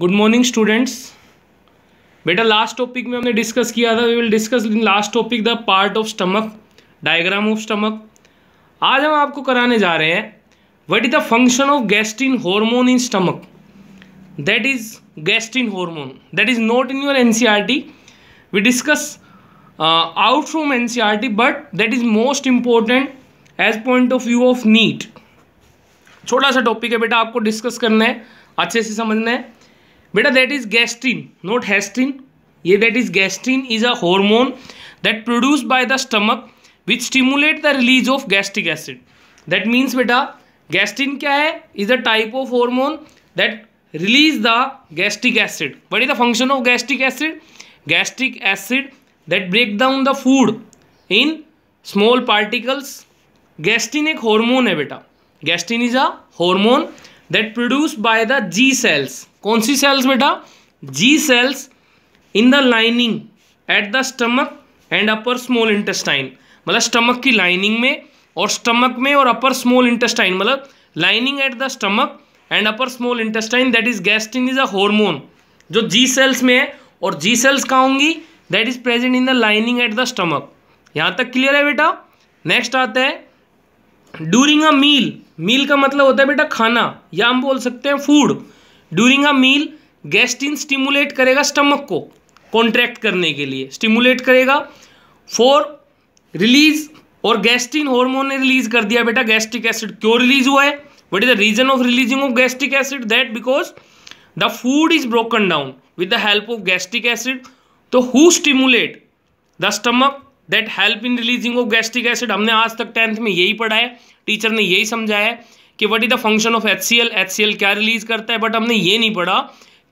good morning students बेटा last topic में हमने डिस्कस किया था we will discuss in last topic the part of stomach diagram of stomach आज हम आपको कराने जा रहे हैं what is the function of gastrin hormone in stomach that is gastrin hormone that is not in your N C R T we discuss out from ncrt but that is most important as point of view of NEET छोटा सा topic है बेटा आपको discuss करना है अच्छे से समझना है बेटा दैट इज गैस्ट्रिन नोट हैस्ट्रीन ये that is gastrin is a hormone that produce by the stomach which stimulate the release of gastric acid that means बेटा गैस्ट्रिन क्या है is a type of hormone that release the gastric acid what is the function of gastric acid gastric acid that break down the food in small particles gastrin एक hormone है बेटा gastrin is a hormone that produce by the G cells कौन सी cells बेटा G cells in the lining at the stomach and upper small intestine मतलब stomach की lining में और स्टमक में और अपर स्मॉल इंटेस्टाइन मतलब lining at the stomach and upper small intestine that is gastrin is a hormone जो G sales में है और जी सेल्स कहाँ होंगी that is present in the lining at the stomach यहाँ तक क्लियर है बेटा नेक्स्ट आता है ड्यूरिंग अ मील मील का मतलब होता है बेटा खाना या हम बोल सकते हैं food during a meal gastrin stimulate करेगा स्टमक को कॉन्ट्रैक्ट करने के लिए स्टिमुलेट करेगा फॉर रिलीज और गैस्टिन हॉर्मोन ने रिलीज कर दिया बेटा गैस्ट्रिक एसिड क्यों रिलीज हुआ है what is the reason of releasing of gastric acid that because the food is broken down with the help of gastric acid तो who stimulate the stomach that help in releasing of gastric acid हमने आज तक tenth में यही पढ़ा है teacher ने यही समझाया है कि what is the function of H C L H C L क्या रिलीज करता है बट हमने ये नहीं पढ़ा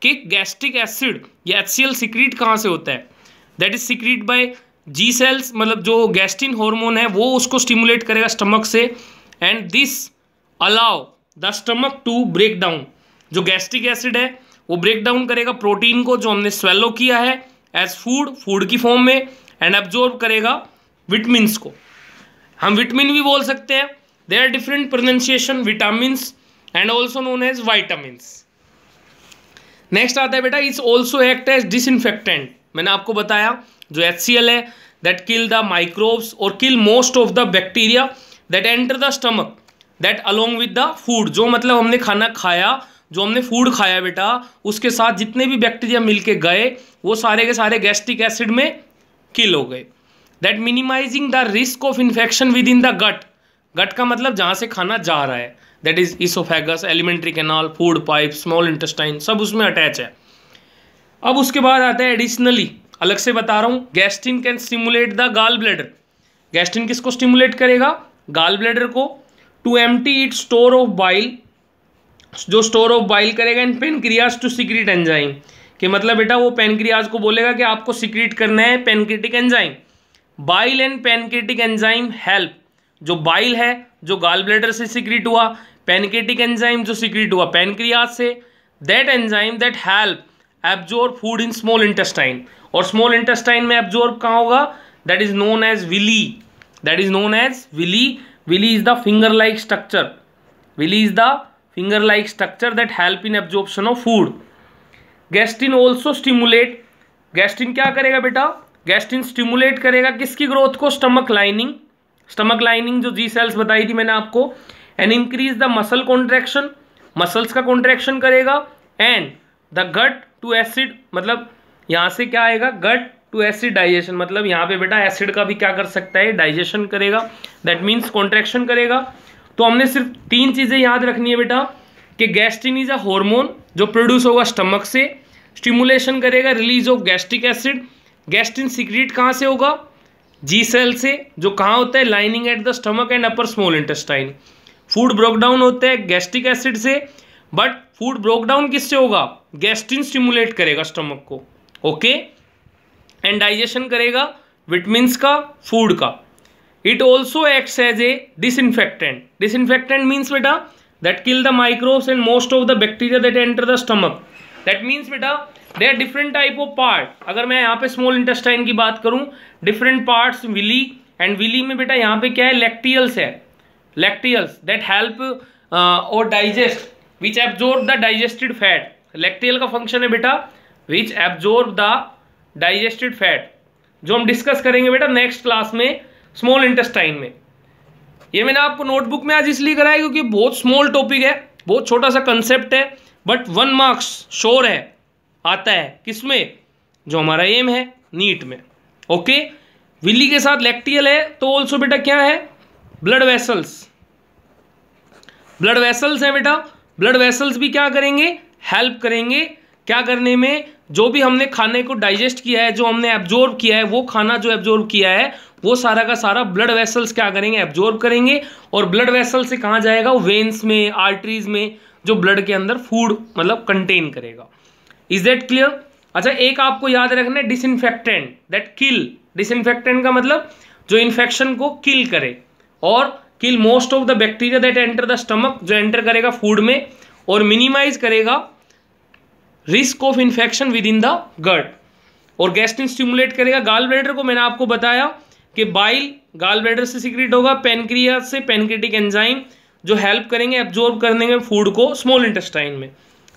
कि गैस्ट्रिक एसिड या एच सी एल सिक्रीट कहाँ से होता है that is secrete by G cells मतलब जो गैस्टिन हार्मोन है वो उसको स्टिमुलेट करेगा स्टमक से and this allow the stomach to break down जो गैस्ट्रिक एसिड है वो ब्रेक डाउन करेगा प्रोटीन को जो हमने स्वेलो किया है एज फूड फूड की फॉर्म में एंड एब्जॉर्ब करेगा विटमिनस को हम विटमिन भी बोल सकते हैं they are different pronunciation vitamin and also known as vitamin next आता है बेटा it's also act as disinfectant मैंने आपको बताया जो एच सी एल है दैट किल द माइक्रोव्स और kill most of the bacteria that enter the stomach that along with the food जो मतलब हमने खाना खाया जो हमने फूड खाया बेटा उसके साथ जितने भी बैक्टीरिया मिलके गए वो सारे के सारे गैस्ट्रिक एसिड में किल हो गए that minimizing the risk of infection within the gut gut का मतलब जहाँ से खाना जा रहा है that is oesophagus alimentary canal food pipe small intestine सब उसमें अटैच है अब उसके बाद आता है एडिशनली अलग से बता रहा हूँ gastrin can stimulate the gall bladder gastrin किसको स्टिमुलेट करेगा गाल ब्लेडर को to empty it store of bile जो स्टोर ऑफ बाइल करेगा in pancreas to secrete enzyme कि मतलब बेटा वो पेनक्रियाज को बोलेगा कि आपको सिक्रीट करना है pancreatic enzyme bile and pancreatic enzyme help जो बाइल है जो गाल ब्लेडर से सिक्रिट हुआ पेनकेटिक एंजाइम जो सिक्रिट हुआ पेनक्रियाज से that enzyme that help absorb food in small intestine और स्मॉल इंटेस्टाइन में एब्जॉर्ब कहाँ होगा that is known as villi that is known as villi villi is the finger like structure villi is the finger like structure that help in absorption of food gastrin also stimulate gastrin क्या करेगा बेटा गैस्टिन stimulate करेगा किसकी growth को stomach lining stomach lining जो G sales बताई थी मैंने आपको and increase the muscle contraction muscles का कॉन्ट्रैक्शन करेगा and the gut to acid मतलब यहाँ से क्या आएगा गट टू एसिड डाइजेशन मतलब यहाँ पे बेटा एसिड का भी क्या कर सकता है डाइजेशन करेगा दैट मीन्स कॉन्ट्रैक्शन करेगा तो हमने सिर्फ तीन चीज़ें याद रखनी है बेटा कि गैस्ट्रिन इज अ हॉर्मोन जो प्रोड्यूस होगा स्टमक से स्टिमुलेशन करेगा release of gastric acid gastrin secrete कहाँ से होगा जी सेल से जो कहाँ होता है lining at the stomach and upper small intestine food breakdown होता है गैस्ट्रिक एसिड से बट फूड ब्रोकडाउन किससे होगा गैस्ट्रिन स्टिमुलेट करेगा स्टमक को ओके एंड डाइजेशन करेगा विटमिन्स का फूड का it also acts as a disinfectant disinfectant means बेटा that kill the microbe and most of the bacteria that enter the stomach that means बेटा they are different type of part अगर मैं यहाँ पे small intestine की बात करूँ different parts villi and villi में बेटा यहाँ पे क्या है लेक्टियल्स है लेक्टियल्स दैट हेल्प और digest which absorb the digested fat lacteal का फंक्शन है बेटा which absorb the digested fat जो हम डिस्कस करेंगे बेटा नेक्स्ट क्लास में स्मॉल इंटेस्टाइन में ये मैंने आपको नोटबुक में आज इसलिए कराया क्योंकि बहुत स्मॉल टॉपिक है बहुत छोटा सा कंसेप्ट है बट वन मार्क्स श्योर है आता है किसमें जो हमारा एम है नीट में ओके विली के साथ लैक्टियल है तो ऑल्सो बेटा क्या है ब्लड वेसल्स ब्लड वेसल्स हैं बेटा ब्लड वेसल्स भी क्या करेंगे हेल्प करेंगे क्या करने में जो भी हमने खाने को डाइजेस्ट किया है जो हमने एब्जॉर्ब किया है वो खाना जो एब्जॉर्ब किया है वो सारा का सारा ब्लड वेसल्स क्या करेंगे एब्जॉर्ब करेंगे और ब्लड वेसल से कहाँ जाएगा वेन्स में आर्टरीज में जो ब्लड के अंदर फूड मतलब कंटेन करेगा इज दैट क्लियर अच्छा एक आपको याद रखना है डिसइनफेक्टेंट दैट किल डिसइनफेक्टेंट का मतलब जो इन्फेक्शन को किल करे और kill most of the bacteria that enter the stomach जो एंटर करेगा फूड में और मिनिमाइज करेगा risk of infection within the gut और गैस्ट्रिन स्टिमुलेट करेगा गाल ब्लेडर को मैंने आपको बताया कि बाइल गाल ब्लेडर से सिक्रेट होगा पेनक्रिया से पेनक्रेटिक एंजाइम जो हेल्प करेंगे एब्जॉर्ब करने में फूड को स्मॉल इंटेस्टाइन में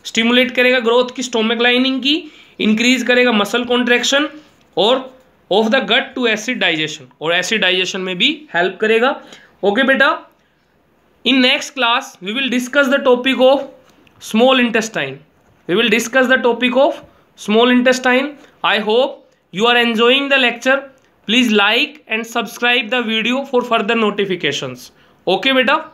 स्टिमुलेट करेगा ग्रोथ की स्टोमक लाइनिंग की इंक्रीज करेगा मसल कॉन्ट्रेक्शन और of the gut to acid digestion और एसिड डाइजेशन में भी हेल्प करेगा ओके okay, बेटा in next class we will discuss the topic of small intestine we will discuss the topic of small intestine I hope you are enjoying the lecture please like and subscribe the video for further notifications okay बेटा